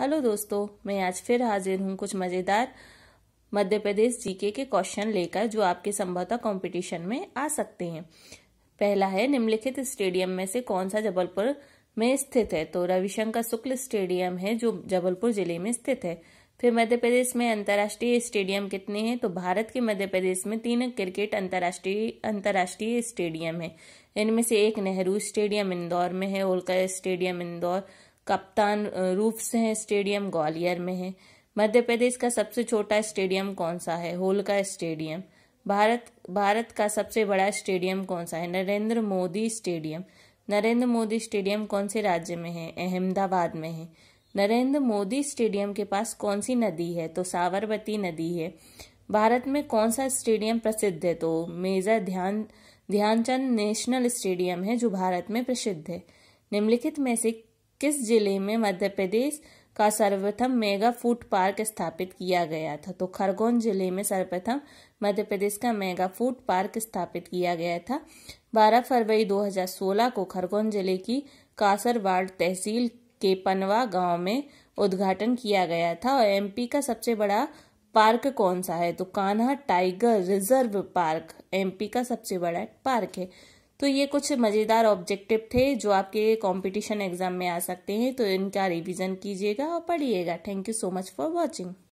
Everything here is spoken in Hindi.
हेलो दोस्तों मैं आज फिर हाजिर हूँ कुछ मज़ेदार मध्य प्रदेश जीके के क्वेश्चन लेकर जो आपके संभवतः कंपटीशन में आ सकते हैं पहला है निम्नलिखित स्टेडियम में से कौन सा जबलपुर में स्थित है तो रविशंकर शुक्ल स्टेडियम है जो जबलपुर जिले में स्थित है फिर मध्य प्रदेश में अंतर्राष्ट्रीय स्टेडियम कितने हैं तो भारत के मध्य प्रदेश में तीन क्रिकेट अंतर्राष्ट्रीय अंतर्राष्ट्रीय स्टेडियम है इनमें से एक नेहरू स्टेडियम इंदौर में है ओलका स्टेडियम इंदौर कप्तान रूफ्स हैं स्टेडियम ग्वालियर में है मध्य प्रदेश का सबसे छोटा स्टेडियम कौन सा है होलका स्टेडियम भारत भारत का सबसे बड़ा स्टेडियम कौन सा है नरेंद्र मोदी स्टेडियम नरेंद्र मोदी स्टेडियम कौन से राज्य में है अहमदाबाद में है नरेंद्र मोदी स्टेडियम के पास कौन सी नदी है तो सावरवती नदी है भारत में कौन सा स्टेडियम प्रसिद्ध है तो मेजर ध्यान ध्यानचंद नेशनल स्टेडियम है जो भारत में प्रसिद्ध है निम्नलिखित में से किस जिले में मध्य प्रदेश का सर्वप्रथम मेगा फूड पार्क स्थापित किया गया था तो खरगोन जिले में सर्वप्रथम मध्य प्रदेश का मेगा फूड पार्क स्थापित किया गया था 12 फरवरी 2016 को खरगोन जिले की कासरवाड़ तहसील के पनवा गांव में उद्घाटन किया गया था और एमपी का सबसे बड़ा पार्क कौन सा है तो Kanha tiger reserve park MP का सबसे बड़ा पार्क है तो ये कुछ मज़ेदार ऑब्जेक्टिव थे जो आपके कॉम्पिटिशन एग्जाम में आ सकते हैं तो इनका रिविज़न कीजिएगा और पढ़िएगा thank you so much for watching